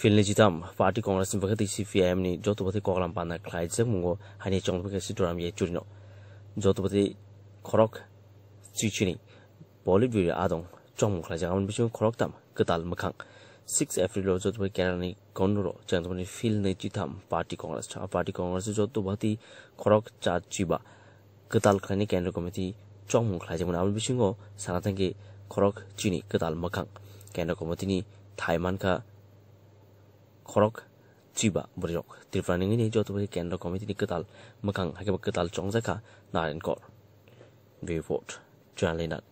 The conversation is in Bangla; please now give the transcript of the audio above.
필리지담 파티 콩레스 버게 CPM니 저토바티 코글람 파나 클라이제 뭉고 하니 정부게 시도람 예 줄이노 저토바티 코럭 지치니 볼리비아 아동 정무 클라이제 아문 খরক তাম কতাল মখাং 6 এপ্রিল যতভাবে কেরানি কন্নড় চাঁদমনি ফিলনি জিতাম পার্টি কংগ্রেস পার্টি কংগ্রেস যতভাতি খরক চাঁদ চিবা কতাল খাইনি কেন্দ্র কমিটি চমু খাই যেমন আমন বিসিংহ সানা থেকে খরক চিনি কতাল মখাং কেন্দ্র কমিটি থাইমানখা খরক 찌바 무력 드프라닝이 저도의 겐더 커뮤니티 끝달 막강 하게 끝달 정자카 나렌걸 리포트 전리나